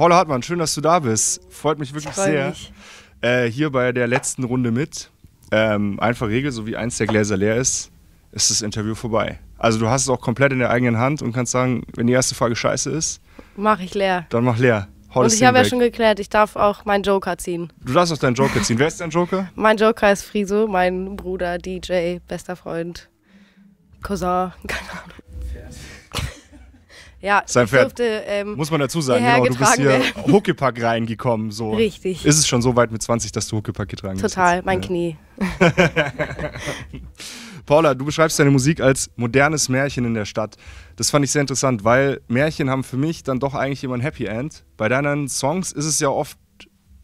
Paula Hartmann, schön, dass du da bist. Freut mich wirklich Freu sehr. Mich. Äh, hier bei der letzten Runde mit. Ähm, einfach Regel, so wie eins der Gläser leer ist, ist das Interview vorbei. Also du hast es auch komplett in der eigenen Hand und kannst sagen, wenn die erste Frage scheiße ist, mach ich leer. Dann mach leer. Hau und ich habe ja schon geklärt, ich darf auch meinen Joker ziehen. Du darfst auch deinen Joker ziehen. Wer ist dein Joker? Mein Joker ist Friso, mein Bruder, DJ, bester Freund, Cousin, keine Ahnung. Ja, sein Pferd. Dürfte, ähm, Muss man dazu sagen, genau, du bist hier Huckepack reingekommen. So. Richtig. Ist es schon so weit mit 20, dass du Huckepack getragen hast? Total, bist? mein ja. Knie. Paula, du beschreibst deine Musik als modernes Märchen in der Stadt. Das fand ich sehr interessant, weil Märchen haben für mich dann doch eigentlich immer ein Happy End. Bei deinen Songs ist es ja oft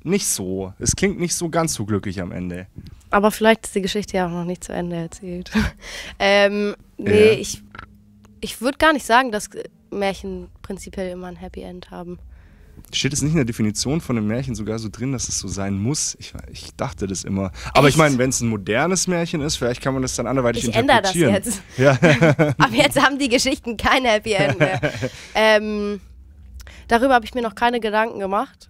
nicht so. Es klingt nicht so ganz so glücklich am Ende. Aber vielleicht ist die Geschichte ja auch noch nicht zu Ende erzählt. ähm, nee, ja. ich, ich würde gar nicht sagen, dass Märchen prinzipiell immer ein Happy End haben. Steht es nicht in der Definition von einem Märchen sogar so drin, dass es so sein muss? Ich, ich dachte das immer. Aber Echt? ich meine, wenn es ein modernes Märchen ist, vielleicht kann man das dann anderweitig ich interpretieren. Ich ändere das jetzt. Ja. Ab jetzt haben die Geschichten kein Happy End mehr. ähm, darüber habe ich mir noch keine Gedanken gemacht.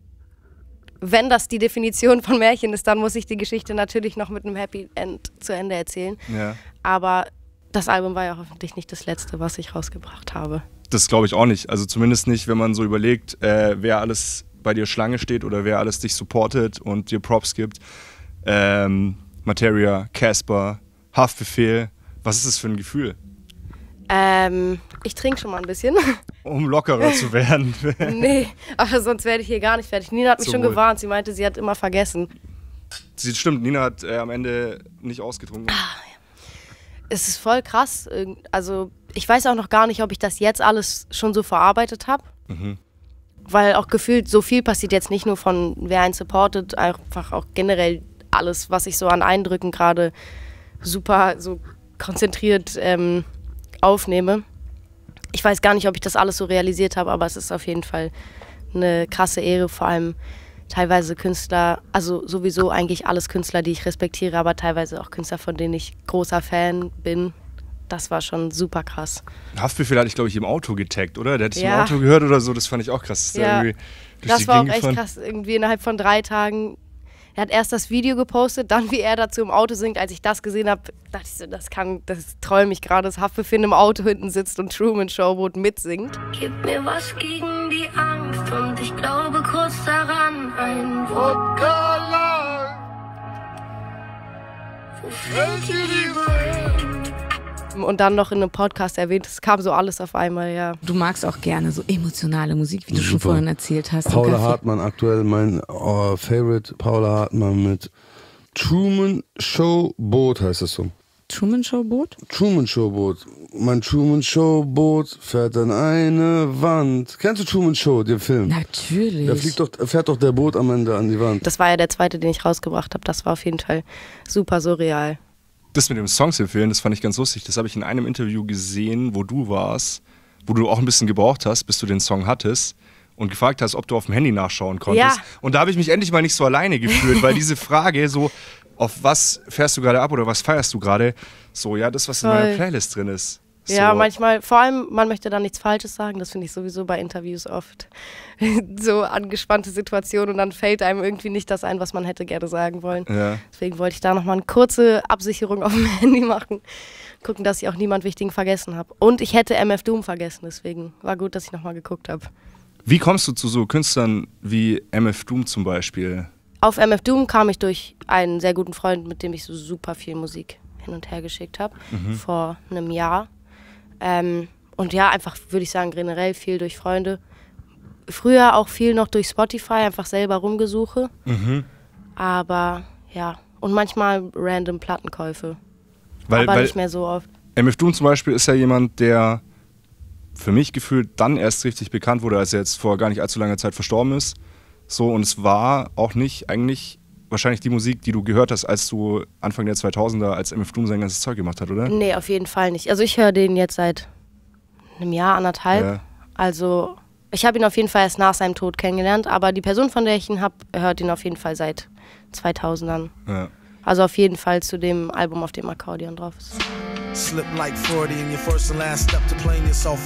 Wenn das die Definition von Märchen ist, dann muss ich die Geschichte natürlich noch mit einem Happy End zu Ende erzählen. Ja. Aber das Album war ja hoffentlich nicht das letzte, was ich rausgebracht habe das glaube ich auch nicht. Also zumindest nicht, wenn man so überlegt, äh, wer alles bei dir Schlange steht oder wer alles dich supportet und dir Props gibt. Ähm, Materia, Casper, Haftbefehl. Was ist das für ein Gefühl? Ähm, ich trinke schon mal ein bisschen. Um lockerer zu werden. nee, aber sonst werde ich hier gar nicht fertig. Nina hat mich so schon wohl. gewarnt. Sie meinte, sie hat immer vergessen. Sie, stimmt, Nina hat äh, am Ende nicht ausgetrunken. Ah, ja. Es ist voll krass. Also ich weiß auch noch gar nicht, ob ich das jetzt alles schon so verarbeitet habe. Mhm. Weil auch gefühlt so viel passiert jetzt nicht nur von wer einen supportet, einfach auch generell alles, was ich so an Eindrücken gerade super so konzentriert ähm, aufnehme. Ich weiß gar nicht, ob ich das alles so realisiert habe, aber es ist auf jeden Fall eine krasse Ehre, vor allem teilweise Künstler, also sowieso eigentlich alles Künstler, die ich respektiere, aber teilweise auch Künstler, von denen ich großer Fan bin das war schon super krass. Haftbefehl hatte ich, glaube ich, im Auto getaggt, oder? Der hat es ja. im Auto gehört oder so, das fand ich auch krass. Das ja. das war auch echt krass, irgendwie innerhalb von drei Tagen. Er hat erst das Video gepostet, dann wie er dazu im Auto singt. Als ich das gesehen habe, dachte ich so, das kann, das träume ich gerade, dass Haftbefehl im Auto hinten sitzt und Truman Showboat mitsingt. Gib mir was gegen die Angst und ich glaube kurz daran, ein Wodka lang. Wo fällt die Liebe hin? und dann noch in einem Podcast erwähnt. Es kam so alles auf einmal, ja. Du magst auch gerne so emotionale Musik, wie du Super. schon vorhin erzählt hast. Paula Hartmann aktuell mein oh, Favorite. Paula Hartmann mit Truman Show Boot heißt das so. Truman Show Boot? Truman Show Boot. Mein Truman Show Boot fährt an eine Wand. Kennst du Truman Show, den Film? Natürlich. Da fliegt doch, fährt doch der Boot am Ende an die Wand. Das war ja der zweite, den ich rausgebracht habe. Das war auf jeden Fall super surreal das mit dem Songs empfehlen, das fand ich ganz lustig. Das habe ich in einem Interview gesehen, wo du warst, wo du auch ein bisschen gebraucht hast, bis du den Song hattest und gefragt hast, ob du auf dem Handy nachschauen konntest. Ja. Und da habe ich mich endlich mal nicht so alleine gefühlt, weil diese Frage so, auf was fährst du gerade ab oder was feierst du gerade? So, ja, das, was Voll. in meiner Playlist drin ist. Ja, manchmal, vor allem, man möchte da nichts Falsches sagen, das finde ich sowieso bei Interviews oft. so angespannte Situation und dann fällt einem irgendwie nicht das ein, was man hätte gerne sagen wollen. Ja. Deswegen wollte ich da nochmal eine kurze Absicherung auf dem Handy machen, gucken, dass ich auch niemand Wichtigen vergessen habe. Und ich hätte MF Doom vergessen, deswegen war gut, dass ich nochmal geguckt habe. Wie kommst du zu so Künstlern wie MF Doom zum Beispiel? Auf MF Doom kam ich durch einen sehr guten Freund, mit dem ich so super viel Musik hin und her geschickt habe, mhm. vor einem Jahr. Ähm, und ja, einfach würde ich sagen, generell viel durch Freunde. Früher auch viel noch durch Spotify, einfach selber rumgesuche. Mhm. Aber ja, und manchmal random Plattenkäufe. Weil, aber weil nicht mehr so oft. MF Doom zum Beispiel ist ja jemand, der für mich gefühlt dann erst richtig bekannt wurde, als er jetzt vor gar nicht allzu langer Zeit verstorben ist. So, und es war auch nicht eigentlich wahrscheinlich die Musik, die du gehört hast, als du Anfang der 2000er als MF Doom sein ganzes Zeug gemacht hat, oder? Nee, auf jeden Fall nicht. Also ich höre den jetzt seit einem Jahr, anderthalb. Ja. Also ich habe ihn auf jeden Fall erst nach seinem Tod kennengelernt, aber die Person, von der ich ihn habe, hört ihn auf jeden Fall seit 2000ern. Ja. Also auf jeden Fall zu dem Album, auf dem Akkordeon drauf ist. Slip like like your first and last step to playing yourself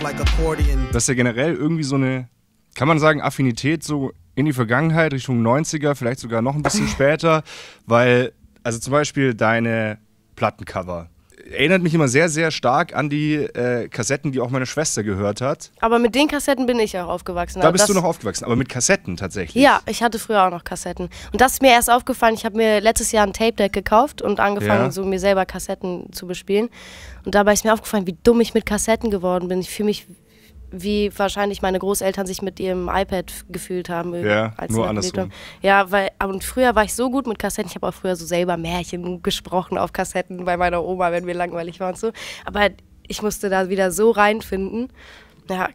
Das ist ja generell irgendwie so eine, kann man sagen, Affinität so in die Vergangenheit, Richtung 90er, vielleicht sogar noch ein bisschen später, weil, also zum Beispiel deine Plattencover. Erinnert mich immer sehr, sehr stark an die äh, Kassetten, die auch meine Schwester gehört hat. Aber mit den Kassetten bin ich auch aufgewachsen. Da also bist du noch aufgewachsen, aber mit Kassetten tatsächlich. Ja, ich hatte früher auch noch Kassetten. Und das ist mir erst aufgefallen, ich habe mir letztes Jahr ein Tape-Deck gekauft und angefangen, ja. so mir selber Kassetten zu bespielen. Und dabei ist mir aufgefallen, wie dumm ich mit Kassetten geworden bin. Ich fühle mich wie wahrscheinlich meine Großeltern sich mit ihrem iPad gefühlt haben. Ja, als nur andersrum. Ja, weil, und früher war ich so gut mit Kassetten. Ich habe auch früher so selber Märchen gesprochen auf Kassetten bei meiner Oma, wenn wir langweilig waren und so. Aber ich musste da wieder so reinfinden. Ja,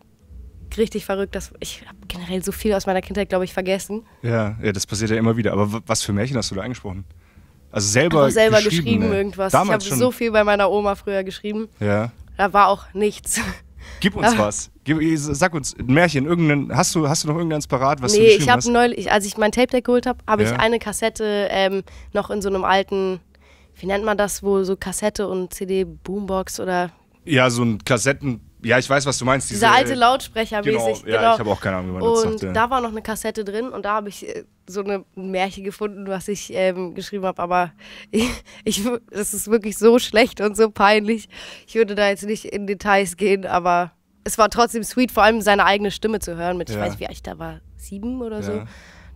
richtig verrückt, dass ich habe generell so viel aus meiner Kindheit, glaube ich, vergessen. Ja, ja, das passiert ja immer wieder. Aber was für Märchen hast du da angesprochen? Also selber, selber geschrieben, geschrieben ne? irgendwas. Damals ich habe so viel bei meiner Oma früher geschrieben. Ja. Da war auch nichts. Gib uns was. Gib, äh, sag uns ein Märchen. Irgendein, hast, du, hast du noch irgendeins parat, was nee, du Nee, ich habe Neulich, als ich mein Tape Deck geholt habe, habe ja. ich eine Kassette ähm, noch in so einem alten, wie nennt man das wo so Kassette und CD Boombox oder... Ja, so ein Kassetten... Ja, ich weiß, was du meinst. Diese, Dieser alte Lautsprecher mäßig. Genau, genau. ich habe auch keine Ahnung, wie man das sagt. Und da war noch eine Kassette drin und da habe ich äh, so eine Märchen gefunden, was ich ähm, geschrieben habe, aber ich, ich, das ist wirklich so schlecht und so peinlich. Ich würde da jetzt nicht in Details gehen, aber es war trotzdem sweet, vor allem seine eigene Stimme zu hören. Mit, ja. ich weiß, wie alt ich da war, sieben oder ja. so.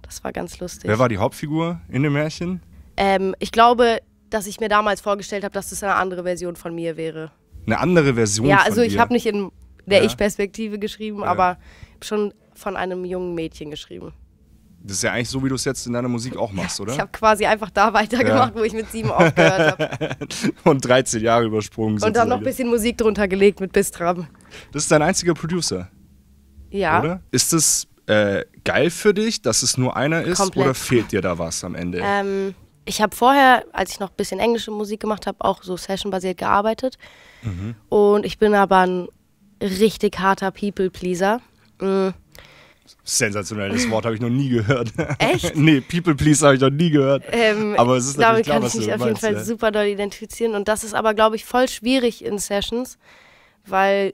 Das war ganz lustig. Wer war die Hauptfigur in dem Märchen? Ähm, ich glaube, dass ich mir damals vorgestellt habe, dass das eine andere Version von mir wäre. Eine andere Version? Ja, also ich habe nicht in der ja. Ich-Perspektive geschrieben, aber schon von einem jungen Mädchen geschrieben. Das ist ja eigentlich so, wie du es jetzt in deiner Musik auch machst, oder? Ich habe quasi einfach da weitergemacht, ja. wo ich mit sieben aufgehört habe. Und 13 Jahre übersprungen. Und sozusagen. dann noch ein bisschen Musik drunter gelegt mit Bistram. Das ist dein einziger Producer. Ja. Oder? Ist es äh, geil für dich, dass es nur einer ist? Komplett. Oder fehlt dir da was am Ende? Ähm, ich habe vorher, als ich noch ein bisschen englische Musik gemacht habe, auch so sessionbasiert gearbeitet. Mhm. Und ich bin aber ein richtig harter People-Pleaser. Mhm Sensationelles Wort habe ich noch nie gehört. Echt? nee, People Please habe ich noch nie gehört. Ähm, aber es ist damit klar, kann ich mich auf jeden Fall ja. super doll identifizieren. Und das ist aber, glaube ich, voll schwierig in Sessions, weil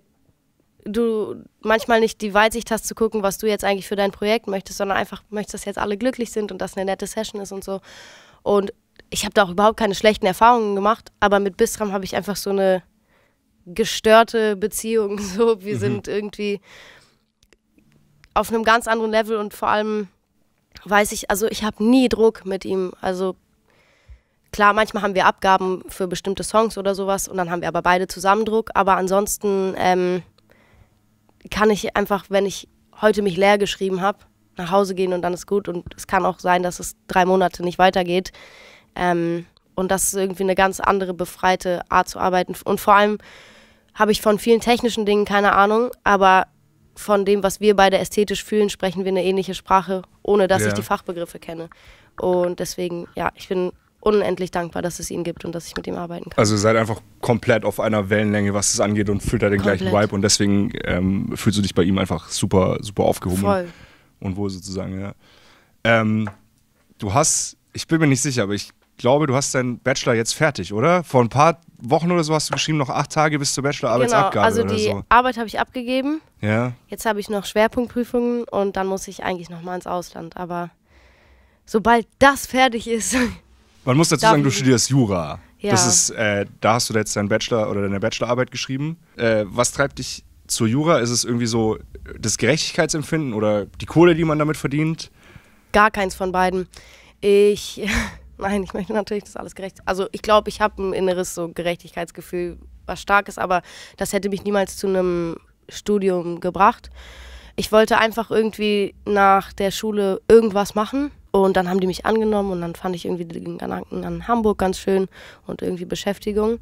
du manchmal nicht die Weitsicht hast zu gucken, was du jetzt eigentlich für dein Projekt möchtest, sondern einfach möchtest, dass jetzt alle glücklich sind und dass eine nette Session ist und so. Und ich habe da auch überhaupt keine schlechten Erfahrungen gemacht, aber mit Bistram habe ich einfach so eine gestörte Beziehung. So, wir mhm. sind irgendwie auf einem ganz anderen Level und vor allem weiß ich, also ich habe nie Druck mit ihm. Also klar, manchmal haben wir Abgaben für bestimmte Songs oder sowas und dann haben wir aber beide zusammen Druck. Aber ansonsten ähm, kann ich einfach, wenn ich heute mich leer geschrieben habe, nach Hause gehen und dann ist gut. Und es kann auch sein, dass es drei Monate nicht weitergeht. Ähm, und das ist irgendwie eine ganz andere befreite Art zu arbeiten. Und vor allem habe ich von vielen technischen Dingen keine Ahnung, aber von dem, was wir beide ästhetisch fühlen, sprechen wir eine ähnliche Sprache, ohne dass ja. ich die Fachbegriffe kenne. Und deswegen, ja, ich bin unendlich dankbar, dass es ihn gibt und dass ich mit ihm arbeiten kann. Also seid einfach komplett auf einer Wellenlänge, was es angeht und fühlt da den komplett. gleichen Vibe und deswegen ähm, fühlst du dich bei ihm einfach super, super aufgehoben Voll. und wohl sozusagen, ja. Ähm, du hast, ich bin mir nicht sicher, aber ich glaube, du hast deinen Bachelor jetzt fertig, oder? Vor ein paar Wochen oder so hast du geschrieben, noch acht Tage bis zur Bachelorarbeitsabgabe. Genau, also die so. Arbeit habe ich abgegeben. Ja. Jetzt habe ich noch Schwerpunktprüfungen und dann muss ich eigentlich nochmal ins Ausland. Aber sobald das fertig ist. Man muss dazu sagen, du studierst Jura. Ja. Das ist, äh, da hast du jetzt deinen Bachelor oder deine Bachelorarbeit geschrieben. Äh, was treibt dich zur Jura? Ist es irgendwie so das Gerechtigkeitsempfinden oder die Kohle, die man damit verdient? Gar keins von beiden. Ich. Nein, ich möchte natürlich, dass alles gerecht ist. Also ich glaube, ich habe ein inneres so Gerechtigkeitsgefühl, was stark ist, aber das hätte mich niemals zu einem Studium gebracht. Ich wollte einfach irgendwie nach der Schule irgendwas machen und dann haben die mich angenommen und dann fand ich irgendwie den Gedanken an Hamburg ganz schön und irgendwie Beschäftigung.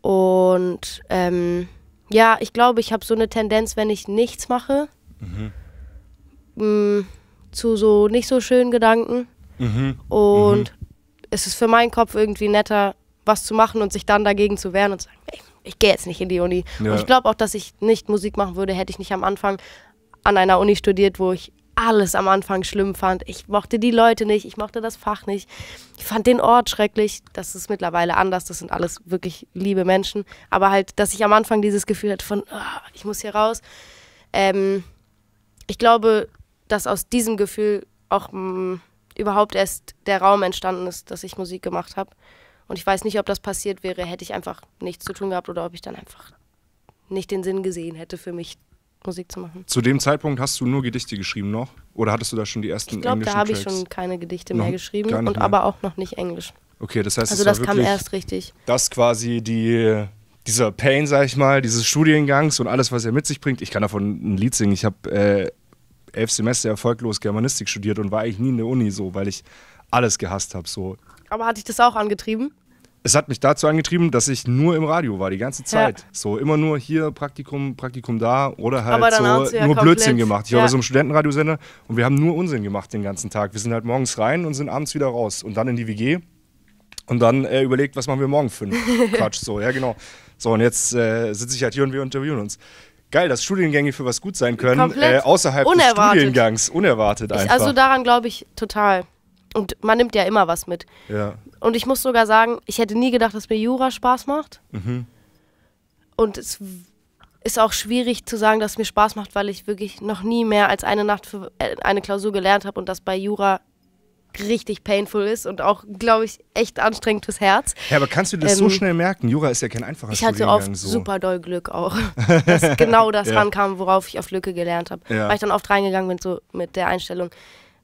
Und ähm, ja, ich glaube, ich habe so eine Tendenz, wenn ich nichts mache, mhm. mh, mm, zu so nicht so schönen Gedanken. Mhm. Und mhm ist es für meinen Kopf irgendwie netter, was zu machen und sich dann dagegen zu wehren und zu sagen, ey, ich gehe jetzt nicht in die Uni. Ja. Und ich glaube auch, dass ich nicht Musik machen würde, hätte ich nicht am Anfang an einer Uni studiert, wo ich alles am Anfang schlimm fand. Ich mochte die Leute nicht, ich mochte das Fach nicht. Ich fand den Ort schrecklich. Das ist mittlerweile anders, das sind alles wirklich liebe Menschen. Aber halt, dass ich am Anfang dieses Gefühl hatte von, oh, ich muss hier raus. Ähm, ich glaube, dass aus diesem Gefühl auch mh, mm, überhaupt erst der Raum entstanden ist, dass ich Musik gemacht habe. Und ich weiß nicht, ob das passiert wäre, hätte ich einfach nichts zu tun gehabt oder ob ich dann einfach nicht den Sinn gesehen hätte für mich, Musik zu machen. Zu dem Zeitpunkt hast du nur Gedichte geschrieben noch? Oder hattest du da schon die ersten ich glaub, englischen Ich glaube, da habe ich schon keine Gedichte noch mehr geschrieben und mehr. aber auch noch nicht Englisch. Okay, das heißt, also das, das kam erst richtig. Das quasi die dieser Pain, sag ich mal, dieses Studiengangs und alles, was er mit sich bringt. Ich kann davon ein Lied singen. Ich habe äh, elf Semester erfolglos Germanistik studiert und war eigentlich nie in der Uni so, weil ich alles gehasst habe. So. Aber hat dich das auch angetrieben? Es hat mich dazu angetrieben, dass ich nur im Radio war, die ganze Zeit. Ja. So immer nur hier Praktikum, Praktikum da oder halt so ja nur komplett. Blödsinn gemacht. Ich ja. war so im Studentenradiosender und wir haben nur Unsinn gemacht den ganzen Tag. Wir sind halt morgens rein und sind abends wieder raus und dann in die WG und dann äh, überlegt, was machen wir morgen für einen Quatsch. So, ja genau. So und jetzt äh, sitze ich halt hier und wir interviewen uns. Geil, dass Studiengänge für was gut sein können, äh, außerhalb unerwartet. des Studiengangs. Unerwartet einfach. Ich, also daran glaube ich total. Und man nimmt ja immer was mit. Ja. Und ich muss sogar sagen, ich hätte nie gedacht, dass mir Jura Spaß macht. Mhm. Und es ist auch schwierig zu sagen, dass es mir Spaß macht, weil ich wirklich noch nie mehr als eine Nacht für äh, eine Klausur gelernt habe und das bei Jura richtig painful ist und auch, glaube ich, echt anstrengend fürs Herz. Ja, aber kannst du das ähm, so schnell merken? Jura ist ja kein einfacher Ich hatte oft so. super doll Glück auch, dass genau das ja. rankam, worauf ich auf Lücke gelernt habe. Ja. Weil ich dann oft reingegangen bin so mit der Einstellung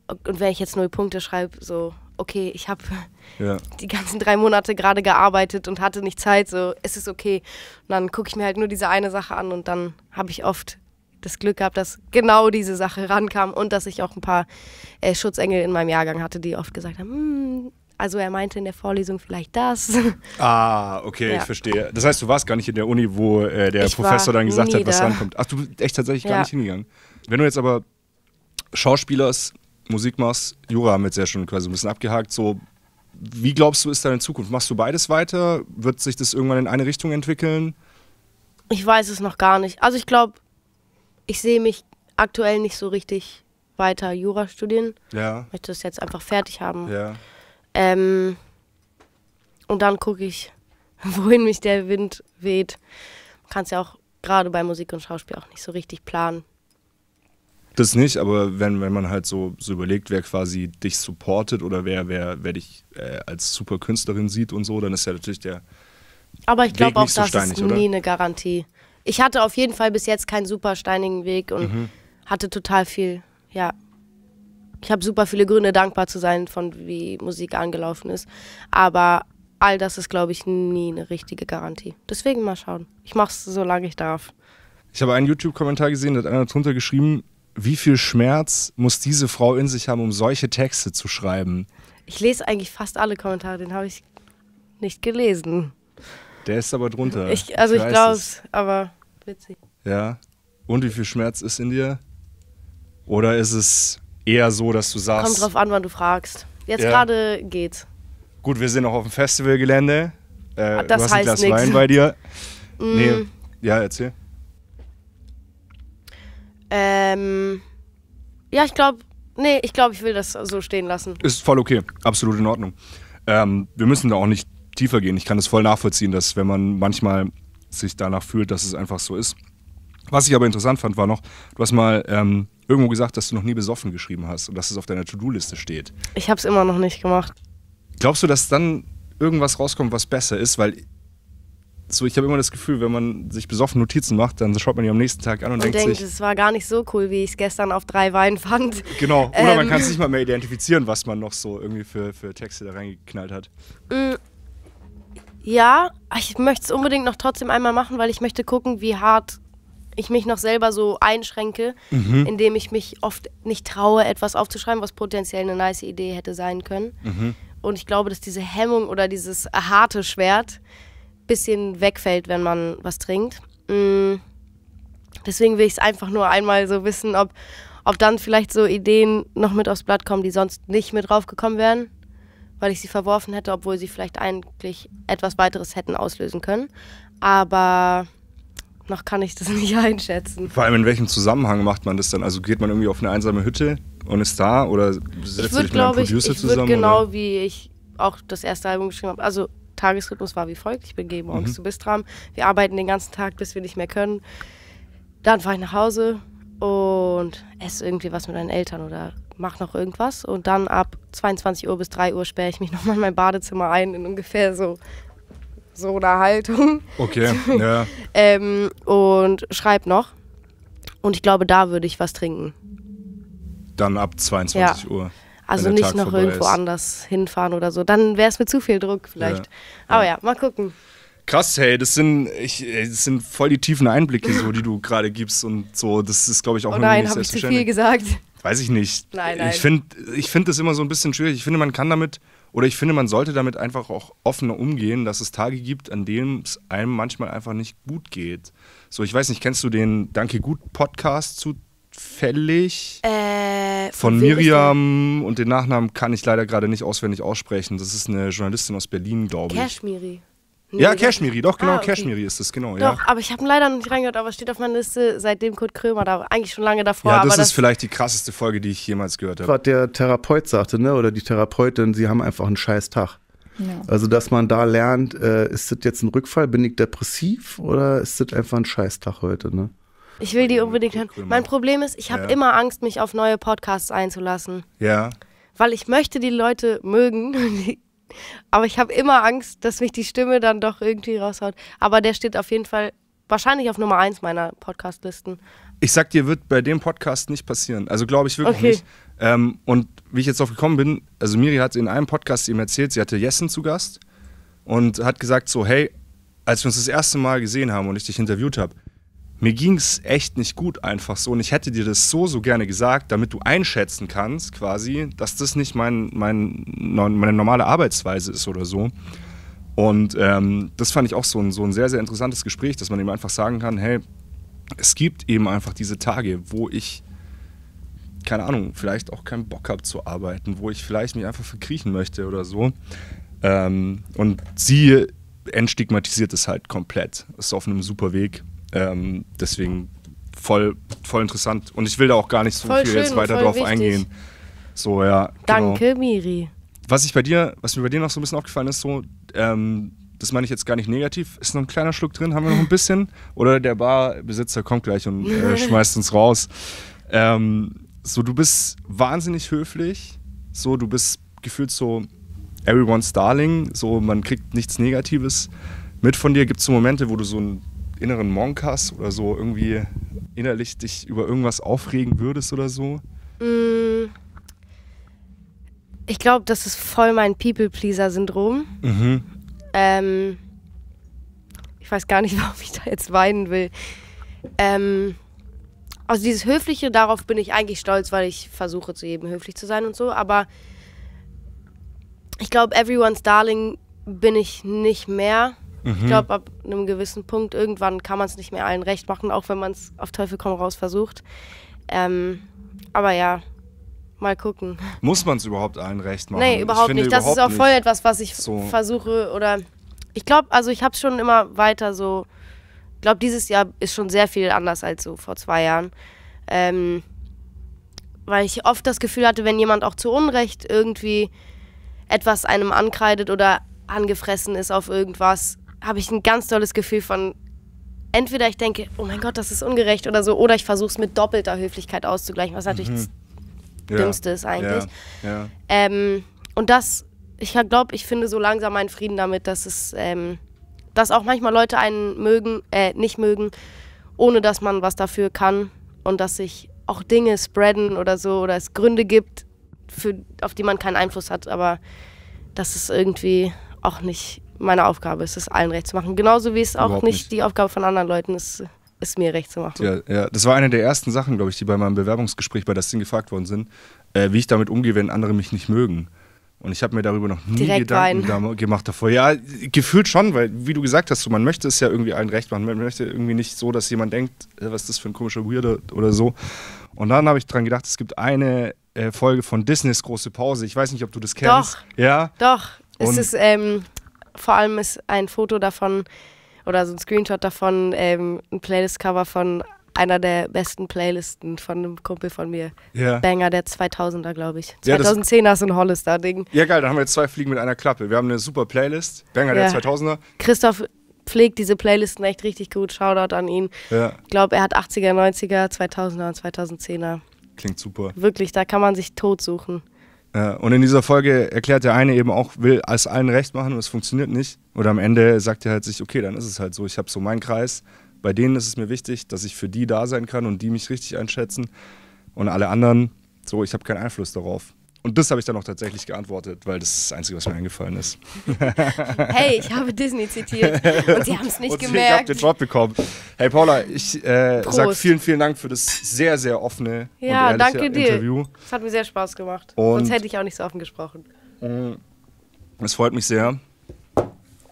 und wenn ich jetzt null Punkte schreibe, so okay, ich habe ja. die ganzen drei Monate gerade gearbeitet und hatte nicht Zeit, so es ist okay. Und dann gucke ich mir halt nur diese eine Sache an und dann habe ich oft das Glück gehabt, dass genau diese Sache rankam und dass ich auch ein paar äh, Schutzengel in meinem Jahrgang hatte, die oft gesagt haben, hm, also er meinte in der Vorlesung vielleicht das. Ah, okay, ja. ich verstehe. Das heißt, du warst gar nicht in der Uni, wo äh, der ich Professor dann gesagt hat, was da. rankommt. Ach, du bist echt tatsächlich ja. gar nicht hingegangen. Wenn du jetzt aber Schauspielerst, Musik machst, Jura haben wir jetzt ja schon quasi ein bisschen abgehakt, so wie glaubst du, ist deine Zukunft? Machst du beides weiter? Wird sich das irgendwann in eine Richtung entwickeln? Ich weiß es noch gar nicht. Also ich glaube, ich sehe mich aktuell nicht so richtig weiter Jura studieren. Ja. Möchte es jetzt einfach fertig haben. Ja. Ähm, und dann gucke ich, wohin mich der Wind weht. Kannst ja auch gerade bei Musik und Schauspiel auch nicht so richtig planen. Das nicht, aber wenn, wenn man halt so, so überlegt, wer quasi dich supportet oder wer, wer, wer dich äh, als super Künstlerin sieht und so, dann ist ja natürlich der. Aber ich glaube auch, so das steinig, ist nie eine Garantie ich hatte auf jeden Fall bis jetzt keinen super steinigen Weg und mhm. hatte total viel, ja. Ich habe super viele Gründe, dankbar zu sein, von wie Musik angelaufen ist. Aber all das ist, glaube ich, nie eine richtige Garantie. Deswegen mal schauen. Ich mache es, solange ich darf. Ich habe einen YouTube-Kommentar gesehen, da hat einer drunter geschrieben, wie viel Schmerz muss diese Frau in sich haben, um solche Texte zu schreiben? Ich lese eigentlich fast alle Kommentare, den habe ich nicht gelesen. Der ist aber drunter. Ich, also ich, ich glaube es, aber witzig. Ja. Und wie viel Schmerz ist in dir? Oder ist es eher so, dass du sagst. Kommt drauf an, wann du fragst. Jetzt ja. gerade geht's. Gut, wir sind noch auf dem Festivalgelände. Äh, ah, das du hast heißt ein bei dir. Mm. Nee. Ja, erzähl. Ähm. Ja, ich glaube. Nee, ich glaube, ich will das so stehen lassen. Ist voll okay. Absolut in Ordnung. Ähm, wir müssen da auch nicht tiefer gehen. Ich kann das voll nachvollziehen, dass wenn man manchmal sich danach fühlt, dass es einfach so ist. Was ich aber interessant fand, war noch, du hast mal ähm, irgendwo gesagt, dass du noch nie besoffen geschrieben hast und dass es auf deiner To-Do-Liste steht. Ich habe es immer noch nicht gemacht. Glaubst du, dass dann irgendwas rauskommt, was besser ist? Weil so, ich habe immer das Gefühl, wenn man sich besoffen Notizen macht, dann schaut man die am nächsten Tag an und, und denkt, denkt sich, es war gar nicht so cool, wie ich es gestern auf drei Weinen fand. Genau, oder ähm, man kann es nicht mal mehr identifizieren, was man noch so irgendwie für, für Texte da reingeknallt hat. Mm, ja, ich möchte es unbedingt noch trotzdem einmal machen, weil ich möchte gucken, wie hart ich mich noch selber so einschränke, mhm. indem ich mich oft nicht traue, etwas aufzuschreiben, was potenziell eine nice Idee hätte sein können. Mhm. Und ich glaube, dass diese Hemmung oder dieses harte Schwert ein bisschen wegfällt, wenn man was trinkt. Mm. Deswegen will ich es einfach nur einmal so wissen, ob, ob dann vielleicht so Ideen noch mit aufs Blatt kommen, die sonst nicht mit draufgekommen wären weil ich sie verworfen hätte, obwohl sie vielleicht eigentlich etwas weiteres hätten auslösen können. Aber noch kann ich das nicht einschätzen. Vor allem in welchem Zusammenhang macht man das dann? Also geht man irgendwie auf eine einsame Hütte und ist da oder setzt sich mit einem Producer ich, ich zusammen? Genau oder? wie ich auch das erste Album geschrieben habe. Also Tagesrhythmus war wie folgt: Ich bin gehe morgens mhm. zu Bistram. Wir arbeiten den ganzen Tag, bis wir nicht mehr können. Dann fahre ich nach Hause, und ess irgendwie was mit meinen Eltern oder mach noch irgendwas. Und dann ab 22 Uhr bis 3 Uhr sperre ich mich nochmal in mein Badezimmer ein, in ungefähr so so einer Haltung. Okay, ja. ähm, und schreib noch. Und ich glaube, da würde ich was trinken. Dann ab 22 ja. Uhr. Also nicht noch irgendwo ist. anders hinfahren oder so. Dann wäre es mir zu viel Druck vielleicht. Ja. Aber ja, mal gucken. Krass, hey, das sind, ich, das sind voll die tiefen Einblicke, so, die du gerade gibst und so. Das ist, glaube ich, auch oh nein, habe ich zu viel gesagt? Weiß ich nicht. Nein, nein. Ich finde ich find das immer so ein bisschen schwierig. Ich finde, man kann damit, oder ich finde, man sollte damit einfach auch offener umgehen, dass es Tage gibt, an denen es einem manchmal einfach nicht gut geht. So, ich weiß nicht, kennst du den Danke Gut Podcast zufällig? Äh, von Miriam und den Nachnamen kann ich leider gerade nicht auswendig aussprechen. Das ist eine Journalistin aus Berlin, glaube ich. Kashmiri. Nee, ja, Kashmiri, doch, genau, ah, okay. Cashmere ist es, genau. Doch, ja. aber ich habe ihn leider noch nicht reingehört, aber es steht auf meiner Liste seitdem Kurt Krömer da, eigentlich schon lange davor. Ja, das ist das vielleicht die krasseste Folge, die ich jemals gehört habe. Was der Therapeut sagte, ne, oder die Therapeutin, sie haben einfach einen scheiß Tag. Ja. Also, dass man da lernt, äh, ist das jetzt ein Rückfall, bin ich depressiv oder ist das einfach ein scheiß Tag heute, ne? Ich will die unbedingt hören. Mein Problem ist, ich habe ja. immer Angst, mich auf neue Podcasts einzulassen. Ja. Weil ich möchte die Leute mögen, die aber ich habe immer Angst, dass mich die Stimme dann doch irgendwie raushaut. Aber der steht auf jeden Fall wahrscheinlich auf Nummer 1 meiner Podcastlisten. Ich sag dir, wird bei dem Podcast nicht passieren. Also glaube ich wirklich okay. nicht. Ähm, und wie ich jetzt drauf gekommen bin, also Miri hat in einem Podcast ihm erzählt, sie hatte Jessen zu Gast und hat gesagt so, hey, als wir uns das erste Mal gesehen haben und ich dich interviewt habe, mir ging es echt nicht gut einfach so und ich hätte dir das so, so gerne gesagt, damit du einschätzen kannst quasi, dass das nicht mein, mein, meine normale Arbeitsweise ist oder so. Und ähm, das fand ich auch so ein, so ein sehr, sehr interessantes Gespräch, dass man eben einfach sagen kann, hey, es gibt eben einfach diese Tage, wo ich, keine Ahnung, vielleicht auch keinen Bock habe zu arbeiten, wo ich vielleicht mich einfach verkriechen möchte oder so. Ähm, und sie entstigmatisiert es halt komplett. Ist auf einem super Weg. Ähm, deswegen voll, voll interessant. Und ich will da auch gar nicht so voll viel schön, jetzt weiter drauf wichtig. eingehen. So, ja. Genau. Danke, genau. Miri. Was ich bei dir, was mir bei dir noch so ein bisschen aufgefallen ist, so, ähm, das meine ich jetzt gar nicht negativ, ist noch ein kleiner Schluck drin, haben wir noch ein bisschen. Oder der Barbesitzer kommt gleich und äh, schmeißt uns raus. Ähm, so, du bist wahnsinnig höflich. So, du bist gefühlt so everyone's darling. So, man kriegt nichts Negatives mit von dir. Gibt es so Momente, wo du so ein inneren Monk hast oder so irgendwie innerlich dich über irgendwas aufregen würdest oder so? Mm. Ich glaube, das ist voll mein People-Pleaser-Syndrom. Mhm. Ähm, ich weiß gar nicht, warum ich da jetzt weinen will. Ähm, also dieses Höfliche, darauf bin ich eigentlich stolz, weil ich versuche zu jedem höflich zu sein und so. Aber ich glaube, Everyone's Darling bin ich nicht mehr. Mhm. Ich glaube, ab einem gewissen Punkt irgendwann kann man es nicht mehr allen recht machen, auch wenn man es auf Teufel komm raus versucht. Ähm, aber ja, mal gucken. Muss man es überhaupt allen recht machen? Nee, überhaupt nicht. Das überhaupt ist auch voll etwas, was ich so. versuche oder ich glaube, also ich habe es schon immer weiter so. Ich glaube, dieses Jahr ist schon sehr viel anders als so vor zwei Jahren. Ähm, weil ich oft das Gefühl hatte, wenn jemand auch zu Unrecht irgendwie etwas einem ankreidet oder angefressen ist auf irgendwas, habe ich ein ganz tolles Gefühl von, entweder ich denke, oh mein Gott, das ist ungerecht oder so, oder ich versuche es mit doppelter Höflichkeit auszugleichen, was natürlich mhm. das Dümmste ist eigentlich. Ja. Ja. Ähm, und das, ich glaube, ich finde so langsam meinen Frieden damit, dass es, ähm, dass auch manchmal Leute einen mögen, äh, nicht mögen, ohne dass man was dafür kann und dass sich auch Dinge spreaden oder so oder es Gründe gibt, für, auf die man keinen Einfluss hat, aber das ist irgendwie auch nicht meine Aufgabe ist es, allen recht zu machen. Genauso wie es auch nicht, nicht, die Aufgabe von anderen Leuten ist, es mir recht zu machen. Ja, ja, das war eine der ersten Sachen, glaube ich, die bei meinem Bewerbungsgespräch bei das Ding gefragt worden sind, äh, wie ich damit umgehe, wenn andere mich nicht mögen. Und ich habe mir darüber noch nie Direkt Gedanken rein. gemacht davor. Ja, gefühlt schon, weil, wie du gesagt hast, so, man möchte es ja irgendwie allen recht machen. Man möchte irgendwie nicht so, dass jemand denkt, äh, was ist das für ein komischer Weirder oder so. Und dann habe ich dran gedacht, es gibt eine äh, Folge von Disneys Große Pause. Ich weiß nicht, ob du das kennst. Doch. Ja? Doch. Und es ist ähm, vor allem ist ein Foto davon oder so ein Screenshot davon, ähm, ein Playlist-Cover von einer der besten Playlisten von einem Kumpel von mir. Ja. Banger der 2000er, glaube ich. 2010er ja, ist ein Hollister-Ding. Ja, geil, dann haben wir jetzt zwei Fliegen mit einer Klappe. Wir haben eine super Playlist, Banger ja. der 2000er. Christoph pflegt diese Playlisten echt richtig gut. Shoutout an ihn. Ja. Ich glaube, er hat 80er, 90er, 2000er und 2010er. Klingt super. Wirklich, da kann man sich tot suchen. Äh, und in dieser Folge erklärt der eine eben auch, will als allen recht machen und es funktioniert nicht. Oder am Ende sagt er halt sich, okay, dann ist es halt so, ich habe so meinen Kreis. Bei denen ist es mir wichtig, dass ich für die da sein kann und die mich richtig einschätzen. Und alle anderen, so, ich habe keinen Einfluss darauf. Und das habe ich dann auch tatsächlich geantwortet, weil das ist das Einzige, was mir eingefallen ist. hey, ich habe Disney zitiert und sie haben es nicht und gemerkt. Ich habe den Job bekommen. Hey Paula, ich äh, sage vielen, vielen Dank für das sehr, sehr offene ja, und danke dir. Interview. Es hat mir sehr Spaß gemacht. Und Sonst hätte ich auch nicht so offen gesprochen. Mm, es freut mich sehr.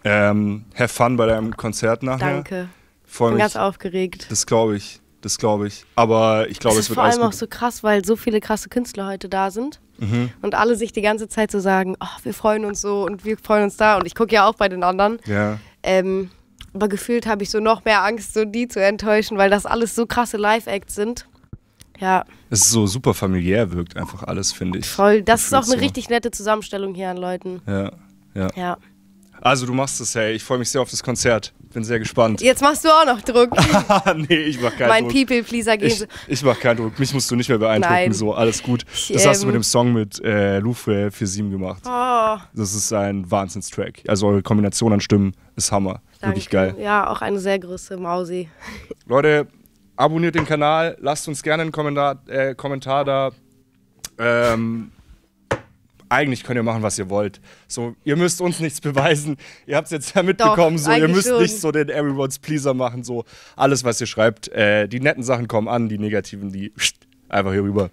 Ähm, have fun bei deinem Konzert nachher. Danke. Ich Bin mich. ganz aufgeregt. Das glaube ich. Das glaube ich. Aber ich glaube, es wird alles. Vor allem auch so krass, weil so viele krasse Künstler heute da sind mhm. und alle sich die ganze Zeit so sagen, oh, wir freuen uns so und wir freuen uns da und ich gucke ja auch bei den anderen. Ja. Ähm, aber gefühlt habe ich so noch mehr Angst, so die zu enttäuschen, weil das alles so krasse Live-Acts sind. Ja. Es ist so super familiär, wirkt einfach alles, finde ich. Voll, das ich ist auch eine so. richtig nette Zusammenstellung hier an Leuten. Ja, ja. Ja. Also du machst es, hey. Ich freue mich sehr auf das Konzert. Bin sehr gespannt. Jetzt machst du auch noch Druck. nee, ich mach keinen mein Druck. Mein People-Pleaser geht. Ich, ich mach keinen Druck. Mich musst du nicht mehr beeindrucken. Nein. So, alles gut. Ich, das ähm, hast du mit ähm, dem Song mit äh, Lufre 47 gemacht. Oh. Das ist ein Wahnsinnstrack. Also eure Kombination an Stimmen ist Hammer. Danke. Wirklich geil. Ja, auch eine sehr große Mausi. Leute, abonniert den Kanal. Lasst uns gerne einen Kommentar, äh, Kommentar da. Ähm, eigentlich könnt ihr machen, was ihr wollt. So, ihr müsst uns nichts beweisen. Ihr habt es jetzt ja mitbekommen, Doch, so, ihr müsst schon. nicht so den Everyone's Pleaser machen. So, alles, was ihr schreibt, äh, die netten Sachen kommen an, die negativen, die einfach hier rüber.